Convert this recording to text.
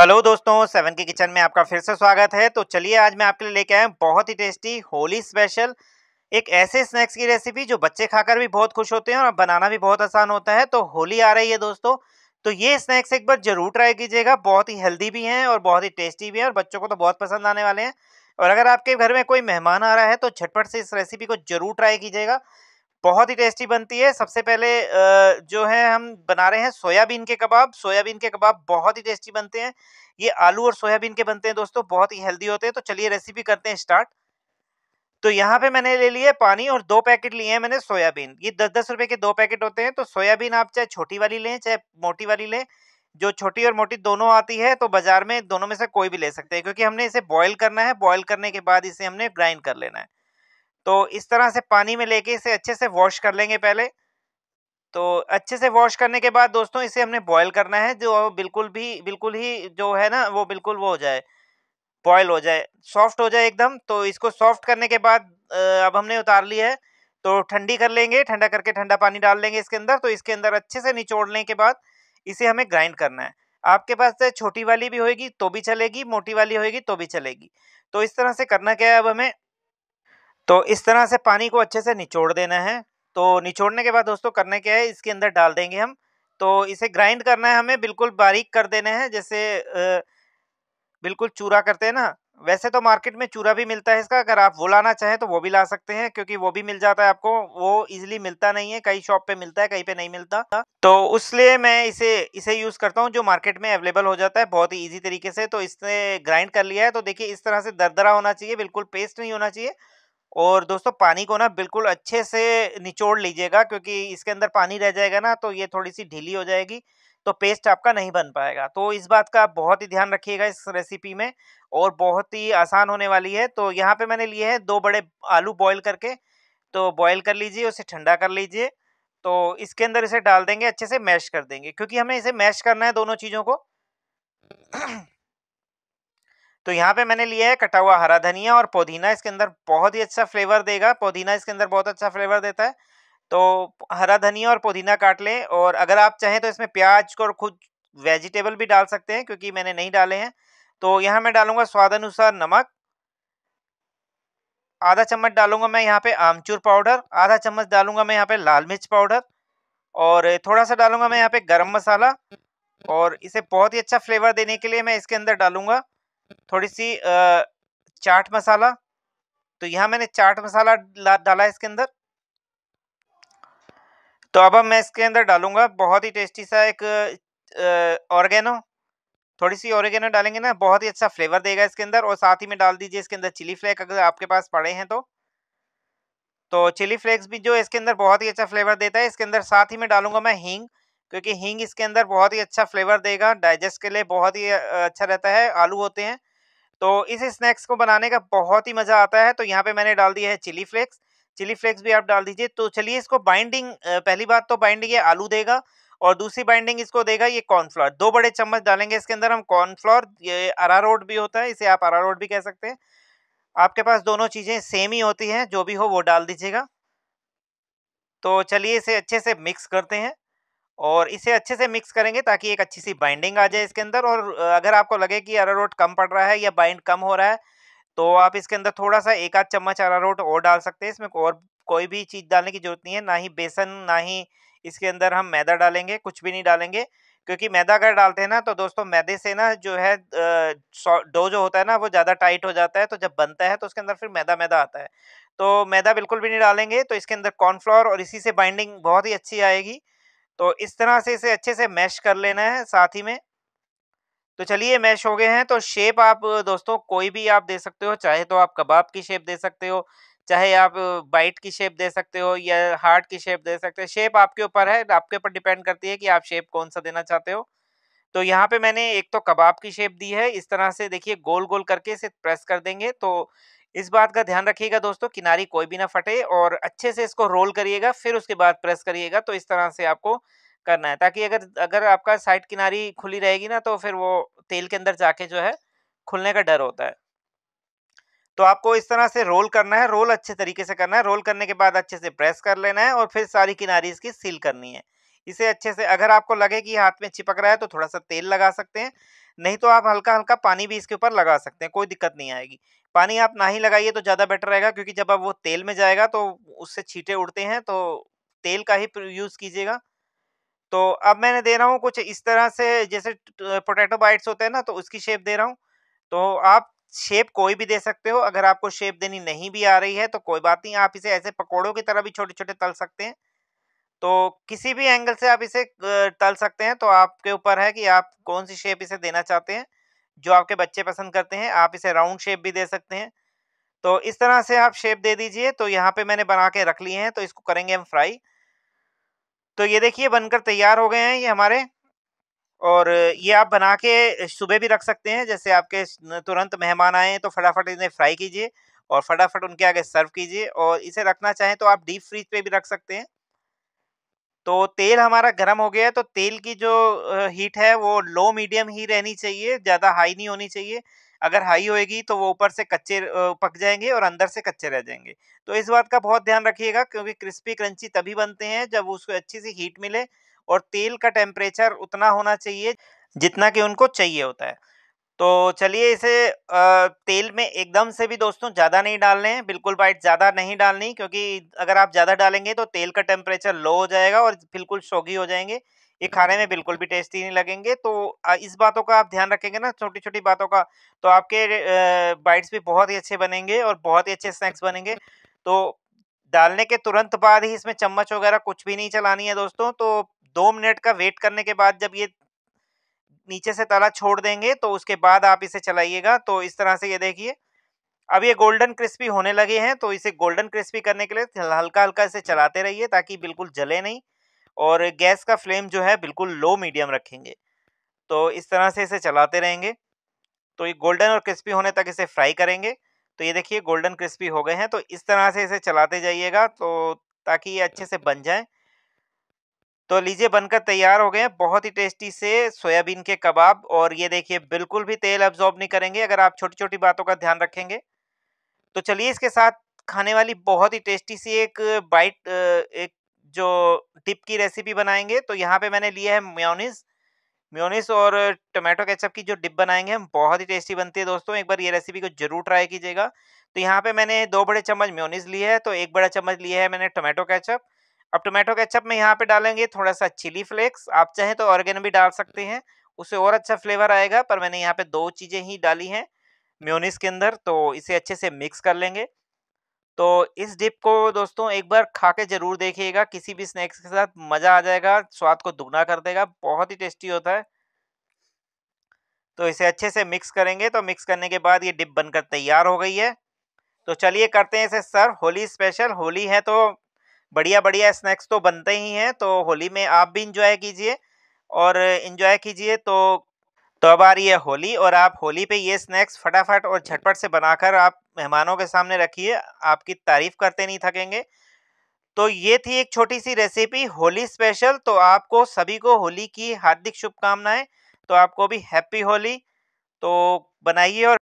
hello दोस्तों seven के kitchen में आपका फिर से स्वागत है तो चलिए आज मैं आपके लिए लेके आया हूँ बहुत ही टेस्टी होली स्पेशल एक ऐसे स्नैक्स की रेसिपी जो बच्चे खाकर भी बहुत खुश होते हैं और बनाना भी बहुत आसान होता है तो होली आ रही है दोस्तों तो ये स्नैक्स एक बार जरूर ट्राई कीजिएगा बहुत ही हेल्दी भी हैं और बहुत ही टेस्टी भी हैं और बच्चों को तो बहुत पसंद आने वाले हैं और अगर आपके घर में कोई मेहमान आ रहा है तो झटपट से इस रेसिपी को जरूर ट्राई कीजिएगा बहुत ही टेस्टी बनती है सबसे पहले जो है हम बना रहे हैं सोयाबीन के कबाब सोयाबीन के कबाब बहुत ही टेस्टी बनते हैं ये आलू और सोयाबीन के बनते हैं दोस्तों बहुत ही हेल्दी होते हैं तो चलिए रेसिपी करते हैं स्टार्ट तो यहाँ पे मैंने ले लिए पानी और दो पैकेट लिए हैं मैंने सोयाबीन ये दस दस रुपए के दो पैकेट होते हैं तो सोयाबीन आप चाहे छोटी वाली लें चाहे मोटी वाली लें जो छोटी और मोटी दोनों आती है तो बाजार में दोनों में से कोई भी ले सकते हैं क्योंकि हमने इसे बॉयल करना है बॉयल करने के बाद इसे हमने ग्राइंड कर लेना है तो इस तरह से पानी में लेके इसे अच्छे से वॉश कर लेंगे पहले तो अच्छे से वॉश करने के बाद दोस्तों इसे हमने बॉयल करना है जो बिल्कुल भी बिल्कुल ही जो है ना वो बिल्कुल वो हो जाए बॉयल हो जाए सॉफ्ट हो जाए एकदम तो इसको सॉफ्ट करने के बाद अब हमने उतार लिया है तो ठंडी कर लेंगे ठंडा करके ठंडा पानी डाल लेंगे इसके अंदर तो इसके अंदर अच्छे से निचोड़ने के बाद इसे हमें ग्राइंड करना है आपके पास छोटी वाली भी होगी तो भी चलेगी मोटी वाली होगी तो भी चलेगी तो इस तरह से करना क्या है अब हमें तो इस तरह से पानी को अच्छे से निचोड़ देना है तो निचोड़ने के बाद दोस्तों करने क्या है इसके अंदर डाल देंगे हम तो इसे ग्राइंड करना है हमें बिल्कुल बारीक कर देना है जैसे बिल्कुल चूरा करते हैं ना वैसे तो मार्केट में चूरा भी मिलता है इसका अगर आप वो लाना चाहें तो वो भी ला सकते हैं क्योंकि वो भी मिल जाता है आपको वो इजीली मिलता नहीं है कई शॉप पे मिलता है कहीं पे नहीं मिलता तो उसलिए मैं इसे इसे यूज़ करता हूँ जो मार्केट में अवेलेबल हो जाता है बहुत ही ईजी तरीके से तो इसने ग्राइंड कर लिया है तो देखिए इस तरह से दरदरा होना चाहिए बिल्कुल पेस्ट नहीं होना चाहिए और दोस्तों पानी को ना बिल्कुल अच्छे से निचोड़ लीजिएगा क्योंकि इसके अंदर पानी रह जाएगा ना तो ये थोड़ी सी ढीली हो जाएगी तो पेस्ट आपका नहीं बन पाएगा तो इस बात का आप बहुत ही ध्यान रखिएगा इस रेसिपी में और बहुत ही आसान होने वाली है तो यहाँ पे मैंने लिए हैं दो बड़े आलू बॉयल करके तो बॉयल कर लीजिए उसे ठंडा कर लीजिए तो इसके अंदर इसे डाल देंगे अच्छे से मैश कर देंगे क्योंकि हमें इसे मैश करना है दोनों चीज़ों को तो यहाँ पे मैंने लिया है कटा हुआ हरा धनिया और पुदीना इसके अंदर बहुत ही अच्छा फ्लेवर देगा पुदीना इसके अंदर बहुत अच्छा फ्लेवर देता है तो हरा धनिया और पुदीना काट लें और अगर आप चाहें तो इसमें प्याज और खुद वेजिटेबल भी डाल सकते हैं क्योंकि मैंने नहीं डाले हैं तो यहाँ मैं डालूंगा स्वाद अनुसार नमक आधा चम्मच डालूंगा मैं यहाँ पे आमचूर पाउडर आधा चम्मच डालूंगा मैं यहाँ पे लाल मिर्च पाउडर और थोड़ा सा डालूंगा मैं यहाँ पे गरम मसाला और इसे बहुत ही अच्छा फ्लेवर देने के लिए मैं इसके अंदर डालूंगा थोड़ी सी चाट मसाला तो यहाँ मैंने चाट मसाला डाला इसके अंदर तो अब अब मैं इसके अंदर डालूंगा बहुत ही टेस्टी सा एक ऑर्गेनो थोड़ी सी ऑर्गेनो डालेंगे ना बहुत ही अच्छा फ्लेवर देगा इसके अंदर और साथ ही में डाल दीजिए इसके अंदर चिली फ्लेक अगर आपके पास पड़े हैं तो तो चिली फ्लेक्स भी जो इसके अंदर बहुत ही अच्छा फ्लेवर देता है इसके अंदर साथ ही में डालूंगा मैं हींग क्योंकि हींग इसके अंदर बहुत ही अच्छा फ्लेवर देगा डाइजेस्ट के लिए बहुत ही अच्छा रहता है आलू होते हैं तो इस स्नैक्स को बनाने का बहुत ही मज़ा आता है तो यहाँ पे मैंने डाल दिया है चिली फ्लेक्स चिली फ्लेक्स भी आप डाल दीजिए तो चलिए इसको बाइंडिंग पहली बात तो बाइंडिंग ये आलू देगा और दूसरी बाइंडिंग इसको देगा ये कॉर्नफ्लोर दो बड़े चम्मच डालेंगे इसके अंदर हम कॉर्नफ्लोर ये अरारोट भी होता है इसे आप अरारोट भी कह सकते हैं आपके पास दोनों चीज़ें सेम ही होती हैं जो भी हो वो डाल दीजिएगा तो चलिए इसे अच्छे से मिक्स करते हैं और इसे अच्छे से मिक्स करेंगे ताकि एक अच्छी सी बाइंडिंग आ जाए इसके अंदर और अगर आपको लगे कि अरारोट कम पड़ रहा है या बाइंड कम हो रहा है तो आप इसके अंदर थोड़ा सा एक आध चम्मच अरारोट और डाल सकते हैं इसमें और कोई भी चीज़ डालने की ज़रूरत नहीं है ना ही बेसन ना ही इसके अंदर हम मैदा डालेंगे कुछ भी नहीं डालेंगे क्योंकि मैदा अगर डालते हैं ना तो दोस्तों मैदे से ना जो है डो जो होता है ना वो ज़्यादा टाइट हो जाता है तो जब बनता है तो उसके अंदर फिर मैदा मैदा आता है तो मैदा बिल्कुल भी नहीं डालेंगे तो इसके अंदर कॉर्नफ्लोर और इसी से बाइंडिंग बहुत ही अच्छी आएगी तो इस तरह से इसे अच्छे से मैश कर लेना है साथ ही में तो चलिए मैश हो गए हैं तो शेप आप दोस्तों कोई भी आप दे सकते हो चाहे तो आप कबाब की शेप दे सकते हो चाहे आप बाइट की शेप दे सकते हो या हार्ट की शेप दे सकते हो शेप आपके ऊपर है आपके ऊपर डिपेंड करती है कि आप शेप कौन सा देना चाहते हो तो यहाँ पे मैंने एक तो कबाब की शेप दी है इस तरह से देखिए गोल गोल करके इसे प्रेस कर देंगे तो इस बात का ध्यान रखिएगा दोस्तों किनारी कोई भी ना फटे और अच्छे से इसको रोल करिएगा फिर उसके बाद प्रेस करिएगा तो इस तरह से आपको करना है ताकि अगर अगर आपका साइड किनारी खुली रहेगी ना तो फिर वो तेल के अंदर जाके जो है खुलने का डर होता है तो आपको इस तरह से रोल करना है रोल अच्छे तरीके से करना है रोल करने के बाद अच्छे से प्रेस कर लेना है और फिर सारी किनारी इसकी सील करनी है इसे अच्छे से अगर आपको लगे कि हाथ में चिपक रहा है तो थोड़ा सा तेल लगा सकते हैं नहीं तो आप हल्का हल्का पानी भी इसके ऊपर लगा सकते हैं कोई दिक्कत नहीं आएगी पानी आप ना ही लगाइए तो ज़्यादा बेटर रहेगा क्योंकि जब आप वो तेल में जाएगा तो उससे छीटे उड़ते हैं तो तेल का ही यूज़ कीजिएगा तो अब मैंने दे रहा हूँ कुछ इस तरह से जैसे पोटैटो बाइट्स होते हैं ना तो उसकी शेप दे रहा हूँ तो आप शेप कोई भी दे सकते हो अगर आपको शेप देनी नहीं भी आ रही है तो कोई बात नहीं आप इसे ऐसे पकौड़ों की तरह भी छोटे छोटे तल सकते हैं तो किसी भी एंगल से आप इसे तल सकते हैं तो आपके ऊपर है कि आप कौन सी शेप इसे देना चाहते हैं जो आपके बच्चे पसंद करते हैं आप इसे राउंड शेप भी दे सकते हैं तो इस तरह से आप शेप दे दीजिए तो यहाँ पे मैंने बना के रख लिए हैं तो इसको करेंगे हम फ्राई तो ये देखिए बनकर तैयार हो गए हैं ये हमारे और ये आप बना के सुबह भी रख सकते हैं जैसे आपके तुरंत मेहमान आए तो फटाफट इन्हें फ्राई कीजिए और फटाफट उनके आगे सर्व कीजिए और इसे रखना चाहें तो आप डीप फ्रिज पे भी रख सकते हैं तो तेल हमारा गर्म हो गया है तो तेल की जो हीट है वो लो मीडियम ही रहनी चाहिए ज़्यादा हाई नहीं होनी चाहिए अगर हाई होएगी तो वो ऊपर से कच्चे पक जाएंगे और अंदर से कच्चे रह जाएंगे तो इस बात का बहुत ध्यान रखिएगा क्योंकि क्रिस्पी क्रंची तभी बनते हैं जब उसको अच्छी सी हीट मिले और तेल का टेम्परेचर उतना होना चाहिए जितना कि उनको चाहिए होता है तो चलिए इसे तेल में एकदम से भी दोस्तों ज़्यादा नहीं डालने हैं बिल्कुल वाइट ज़्यादा नहीं डालनी क्योंकि अगर आप ज़्यादा डालेंगे तो तेल का टेम्परेचर लो हो जाएगा और बिल्कुल शोगी हो जाएंगे ये खाने में बिल्कुल भी टेस्टी नहीं लगेंगे तो इस बातों का आप ध्यान रखेंगे ना छोटी छोटी बातों का तो आपके बाइट्स भी बहुत ही अच्छे बनेंगे और बहुत ही अच्छे स्नैक्स बनेंगे तो डालने के तुरंत बाद ही इसमें चम्मच वगैरह कुछ भी नहीं चलानी है दोस्तों तो दो मिनट का वेट करने के बाद जब ये नीचे से तला छोड़ देंगे तो उसके बाद आप इसे चलाइएगा तो इस तरह से ये देखिए अब ये गोल्डन क्रिस्पी होने लगे हैं तो इसे गोल्डन क्रिस्पी करने के लिए हल्का हल्का इसे चलाते रहिए ताकि बिल्कुल जले नहीं और गैस का फ्लेम जो है बिल्कुल लो मीडियम रखेंगे तो इस तरह से इसे चलाते रहेंगे तो ये गोल्डन और क्रिस्पी होने तक इसे फ्राई करेंगे तो ये देखिए गोल्डन क्रिस्पी हो गए हैं तो इस तरह से इसे चलाते जाइएगा तो ताकि ये अच्छे से बन जाएँ तो लीजिए बनकर तैयार हो गए हैं बहुत ही टेस्टी से सोयाबीन के कबाब और ये देखिए बिल्कुल भी तेल अब्जॉर्ब नहीं करेंगे अगर आप छोटी छोटी बातों का ध्यान रखेंगे तो चलिए इसके साथ खाने वाली बहुत ही टेस्टी सी एक बाइट एक जो टिप की रेसिपी बनाएंगे तो यहाँ पे मैंने लिया है म्योनिस म्योनिस और टोमेटो केचप की जो डिप बनाएंगे हम बहुत ही टेस्टी बनती है दोस्तों एक बार ये रेसिपी को जरूर ट्राई कीजिएगा तो यहाँ पे मैंने दो बड़े चम्मच म्योनिस लिए है तो एक बड़ा चम्मच लिया है मैंने टोमेटो केचप अब टोमेटो केचप में यहाँ पे डालेंगे थोड़ा सा चिली फ्लेक्स आप चाहें तो ऑर्गेन भी डाल सकते हैं उससे और अच्छा फ्लेवर आएगा पर मैंने यहाँ पे दो चीज़ें ही डाली हैं म्योनिस के अंदर तो इसे अच्छे से मिक्स कर लेंगे तो इस डिप को दोस्तों एक बार खा के ज़रूर देखिएगा किसी भी स्नैक्स के साथ मज़ा आ जाएगा स्वाद को दुगना कर देगा बहुत ही टेस्टी होता है तो इसे अच्छे से मिक्स करेंगे तो मिक्स करने के बाद ये डिप बनकर तैयार हो गई है तो चलिए करते हैं इसे सर होली स्पेशल होली है तो बढ़िया बढ़िया स्नैक्स तो बनते ही हैं तो होली में आप भी इंजॉय कीजिए और इन्जॉय कीजिए तो तो अब आ रही है होली और आप होली पे ये स्नैक्स फटाफट और झटपट से बनाकर आप मेहमानों के सामने रखिए आपकी तारीफ करते नहीं थकेंगे तो ये थी एक छोटी सी रेसिपी होली स्पेशल तो आपको सभी को होली की हार्दिक शुभकामनाएं तो आपको भी हैप्पी होली तो बनाइए और